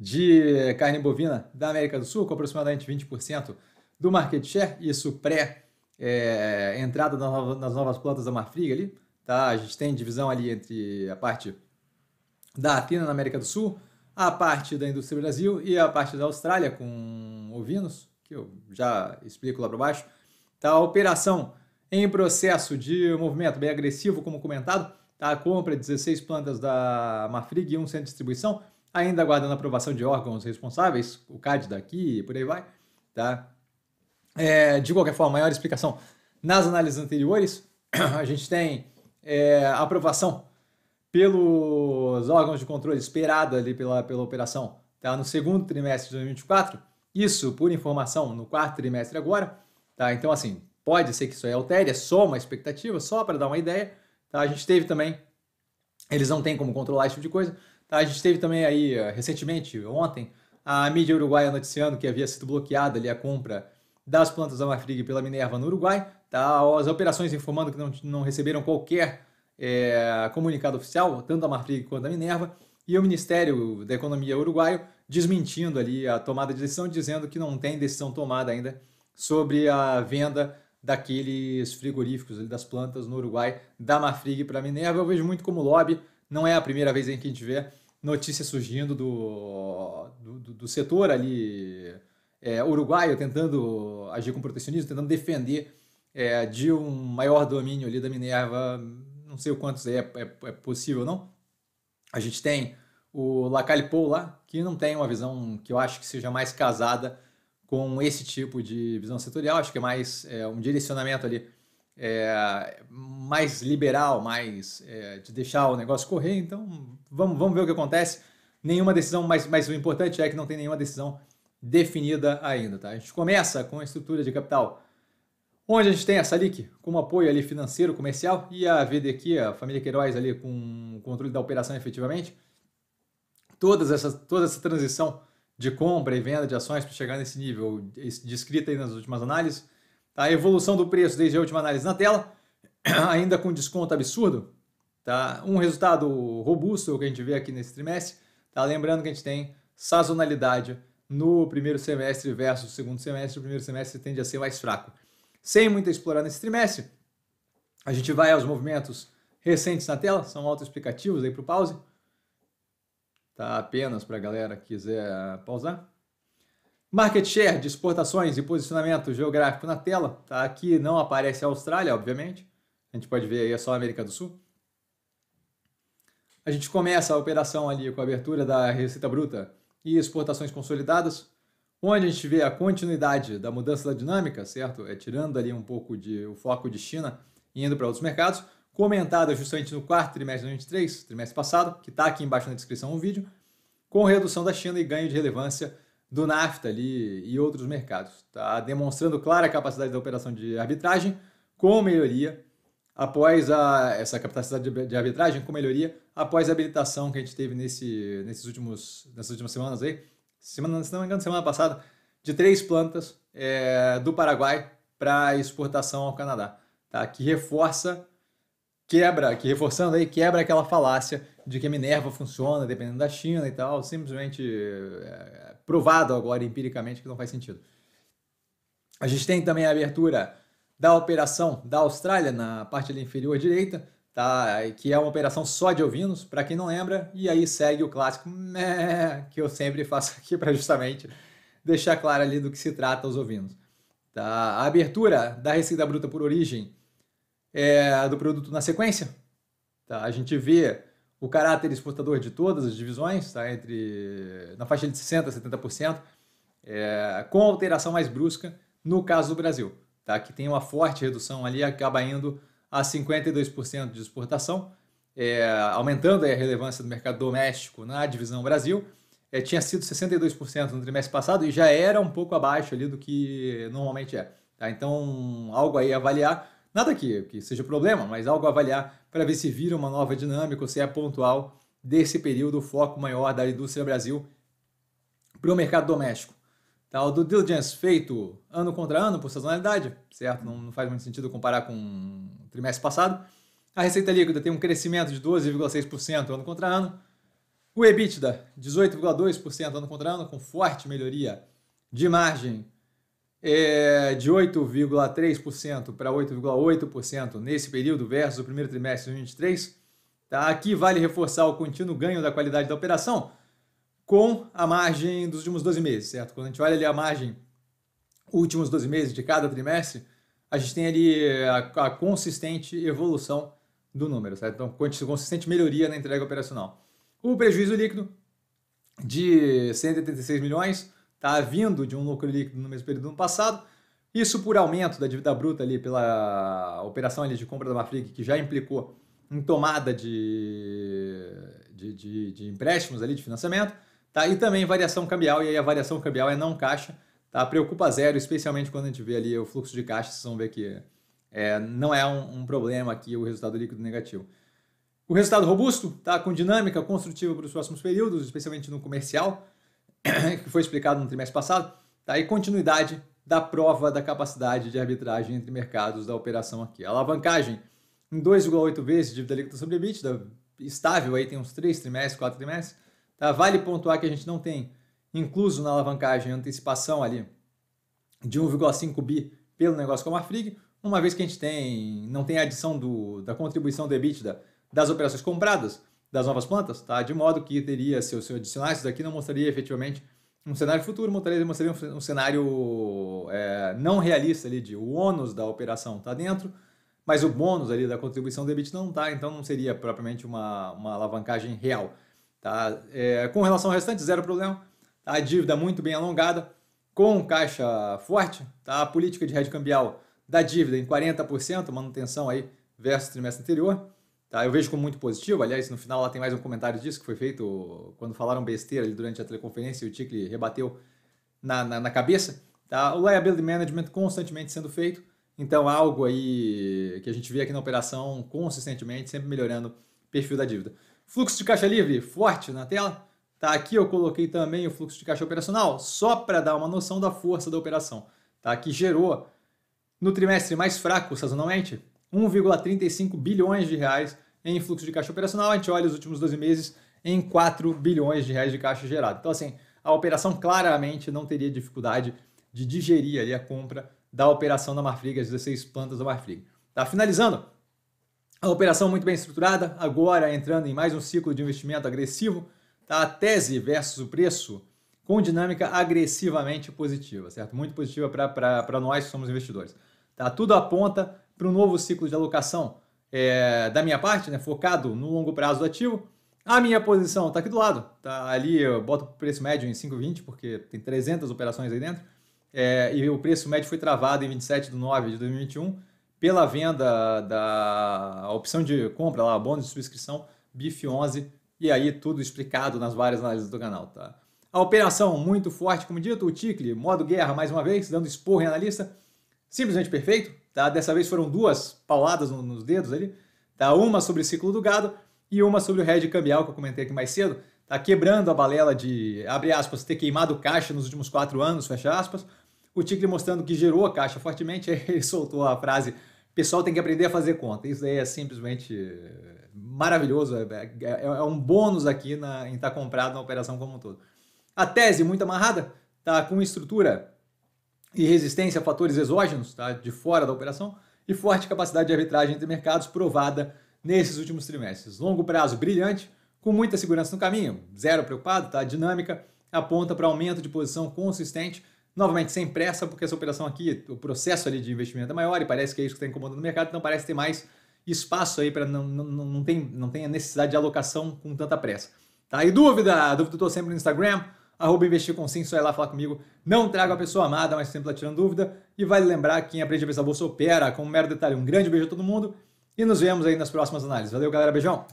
de carne bovina da América do Sul, com aproximadamente 20% do market share, isso pré-entrada eh, é, nas, novas, plantas da Marfrig ali. Tá? A gente tem divisão ali entre a parte da Athena na América do Sul, a parte da indústria Brasil e a parte da Austrália com ovinos, que eu já explico lá para baixo. Tá? A operação em processo de movimento bem agressivo, como comentado, tá? compra 16 plantas da Marfrig e um centro de distribuição ainda aguardando a aprovação de órgãos responsáveis, o CAD daqui e por aí vai, tá? É, de qualquer forma, maior explicação nas análises anteriores, a gente tem é, aprovação pelos órgãos de controle esperado ali pela, pela operação tá? no segundo trimestre de 2024, isso por informação no quarto trimestre agora, tá? Então, assim, pode ser que isso aí altere, é só uma expectativa, só para dar uma ideia, tá? A gente teve também, eles não têm como controlar esse tipo de coisa, Tá? A gente teve também aí, eh, recentemente, ontem, a mídia uruguaia noticiando que havia sido bloqueada ali a compra das plantas da Marfrig pela Minerva no Uruguai. Tá? As operações informando que não, não receberam qualquer é, comunicado oficial, tanto da Marfrig quanto da Minerva. E o Ministério da Economia uruguaio desmentindo ali a tomada de decisão, dizendo que não tem decisão tomada ainda sobre a venda daqueles frigoríficos das plantas no Uruguai da Marfrig para a Minerva. Eu vejo muito como lobby não é a primeira vez em que a gente vê notícias surgindo do, do, do setor ali é, uruguaio tentando agir com protecionismo, tentando defender é, de um maior domínio ali da Minerva, não sei o quanto é, é, é possível não. A gente tem o Lacalipou lá, que não tem uma visão que eu acho que seja mais casada com esse tipo de visão setorial, acho que é mais é, um direcionamento ali é, mais liberal, mais é, de deixar o negócio correr. Então, vamos, vamos ver o que acontece. Nenhuma decisão, mas, mas o importante é que não tem nenhuma decisão definida ainda. Tá? A gente começa com a estrutura de capital, onde a gente tem a Salic como apoio ali financeiro, comercial, e a VDQ, a família Queiroz ali com controle da operação efetivamente. Todas essas toda essa transição de compra e venda de ações para chegar nesse nível descrita aí nas últimas análises, a evolução do preço desde a última análise na tela, ainda com desconto absurdo, tá? Um resultado robusto que a gente vê aqui nesse trimestre, tá? Lembrando que a gente tem sazonalidade no primeiro semestre versus segundo semestre, o primeiro semestre tende a ser mais fraco. Sem muita explorar nesse trimestre, a gente vai aos movimentos recentes na tela, são autoexplicativos aí para o pause, tá? Apenas para a galera que quiser pausar. Market share de exportações e posicionamento geográfico na tela. Tá? Aqui não aparece a Austrália, obviamente. A gente pode ver aí é só a América do Sul. A gente começa a operação ali com a abertura da Receita Bruta e exportações consolidadas, onde a gente vê a continuidade da mudança da dinâmica, certo? É tirando ali um pouco de o foco de China e indo para outros mercados, comentada justamente no quarto trimestre de 2023, trimestre passado, que está aqui embaixo na descrição do vídeo, com redução da China e ganho de relevância do NAFTA ali e outros mercados, está demonstrando clara capacidade da operação de arbitragem com melhoria após a, essa capacidade de, de arbitragem com melhoria após a habilitação que a gente teve nesse, nesses últimos, nessas últimas semanas aí, semana, se não me engano, semana passada, de três plantas é, do Paraguai para exportação ao Canadá, tá? que reforça, quebra, que reforçando aí, quebra aquela falácia de que a Minerva funciona dependendo da China e tal, simplesmente é, provado agora empiricamente que não faz sentido. A gente tem também a abertura da operação da Austrália na parte inferior direita, tá? que é uma operação só de ovinos, para quem não lembra, e aí segue o clássico que eu sempre faço aqui para justamente deixar claro ali do que se trata os ovinos. Tá? A abertura da receita bruta por origem é do produto na sequência. Tá? A gente vê o caráter exportador de todas as divisões, está entre na faixa de 60% a 70%, é, com alteração mais brusca no caso do Brasil, tá? que tem uma forte redução ali, acaba indo a 52% de exportação, é, aumentando a relevância do mercado doméstico na divisão Brasil. É, tinha sido 62% no trimestre passado e já era um pouco abaixo ali do que normalmente é. Tá? Então, algo aí a avaliar Nada que, que seja problema, mas algo a avaliar para ver se vira uma nova dinâmica ou se é pontual desse período foco maior da indústria Brasil para o mercado doméstico. Tá, o due diligence feito ano contra ano por sazonalidade, certo? Não, não faz muito sentido comparar com o trimestre passado. A receita líquida tem um crescimento de 12,6% ano contra ano. O EBITDA, 18,2% ano contra ano, com forte melhoria de margem é, de 8,3% para 8,8% nesse período versus o primeiro trimestre de 2023. Tá? Aqui vale reforçar o contínuo ganho da qualidade da operação com a margem dos últimos 12 meses, certo? Quando a gente olha ali a margem últimos 12 meses de cada trimestre, a gente tem ali a, a consistente evolução do número, certo? Então, consistente melhoria na entrega operacional. O prejuízo líquido de 186 milhões, tá vindo de um lucro líquido no mesmo período do ano passado. Isso por aumento da dívida bruta ali pela operação ali de compra da Mafrig, que já implicou em tomada de, de, de, de empréstimos ali de financiamento, tá? E também variação cambial, e aí a variação cambial é não caixa, tá? Preocupa zero, especialmente quando a gente vê ali o fluxo de caixa, vocês vão ver que é, não é um, um problema aqui o resultado líquido negativo. O resultado robusto, tá? Com dinâmica construtiva para os próximos períodos, especialmente no comercial, que foi explicado no trimestre passado, tá? e continuidade da prova da capacidade de arbitragem entre mercados da operação aqui. A alavancagem em 2,8 vezes dívida líquida sobre EBITDA, estável aí, tem uns 3 trimestres, 4 trimestres. Tá? Vale pontuar que a gente não tem incluso na alavancagem antecipação ali de 1,5 bi pelo negócio com a Marfrig, uma vez que a gente tem não tem a adição do, da contribuição do EBITDA das operações compradas, das novas plantas, tá? De modo que teria, se eu adicionar isso daqui, não mostraria efetivamente um cenário futuro, mostraria, mostraria um, um cenário é, não realista ali de o ônus da operação tá dentro, mas o bônus ali da contribuição do EBIT não está, então não seria propriamente uma, uma alavancagem real. Tá? É, com relação ao restante, zero problema. Tá? A dívida muito bem alongada, com caixa forte, tá? a política de rede cambial da dívida em 40%, manutenção aí versus trimestre anterior. Tá, eu vejo como muito positivo. Aliás, no final lá tem mais um comentário disso que foi feito quando falaram besteira ali durante a teleconferência e o Tickle rebateu na, na, na, cabeça. Tá? O liability management constantemente sendo feito. Então, algo aí que a gente vê aqui na operação consistentemente, sempre melhorando o perfil da dívida. Fluxo de caixa livre, forte na tela. Tá, aqui eu coloquei também o fluxo de caixa operacional, só para dar uma noção da força da operação, tá, que gerou no trimestre mais fraco sazonalmente, 1,35 bilhões de reais em fluxo de caixa operacional. A gente olha os últimos 12 meses em 4 bilhões de reais de caixa gerado. Então, assim, a operação claramente não teria dificuldade de digerir ali a compra da operação da Marfrig, as 16 plantas da Marfrig. Tá finalizando. A operação muito bem estruturada, agora entrando em mais um ciclo de investimento agressivo, tá? A tese versus o preço com dinâmica agressivamente positiva, certo? Muito positiva para nós que somos investidores. Tá? Tudo aponta para um novo ciclo de alocação é, da minha parte, né, focado no longo prazo do ativo. A minha posição está aqui do lado, tá ali, eu boto o preço médio em 5,20, porque tem 300 operações aí dentro, é, e o preço médio foi travado em 27 de 9 de 2021 pela venda da opção de compra, lá, bônus de subscrição BIF11, e aí tudo explicado nas várias análises do canal, tá? A operação muito forte, como dito, o Ticle, modo guerra mais uma vez, dando expor em analista, simplesmente perfeito, Tá? Dessa vez foram duas pauladas nos dedos ali. Tá? Uma sobre o ciclo do gado e uma sobre o hedge cambial que eu comentei aqui mais cedo. Tá quebrando a balela de, abre aspas, ter queimado caixa nos últimos quatro anos, fecha aspas. O Tigre mostrando que gerou a caixa fortemente, ele soltou a frase pessoal tem que aprender a fazer conta. Isso aí é simplesmente eh, maravilhoso, é, é, é, é um bônus aqui na, em estar tá comprado na operação como um todo. A tese muito amarrada, tá com estrutura e resistência a fatores exógenos, tá, de fora da operação, e forte capacidade de arbitragem entre mercados provada nesses últimos trimestres. Longo prazo brilhante, com muita segurança no caminho, zero preocupado, tá? A dinâmica aponta para aumento de posição consistente, novamente sem pressa, porque essa operação aqui, o processo ali de investimento é maior e parece que é isso que está incomodando o mercado, então parece ter mais espaço aí para não, não, não, tem, não tem a necessidade de alocação com tanta pressa. Tá? E dúvida? Dúvida eu estou sempre no Instagram, arroba investir consenso, vai lá falar comigo. Não trago a pessoa amada, mas sempre lá tirando dúvida. E vale lembrar que quem aprende a ver essa bolsa opera. Com um mero detalhe, um grande beijo a todo mundo. E nos vemos aí nas próximas análises. Valeu, galera. Beijão.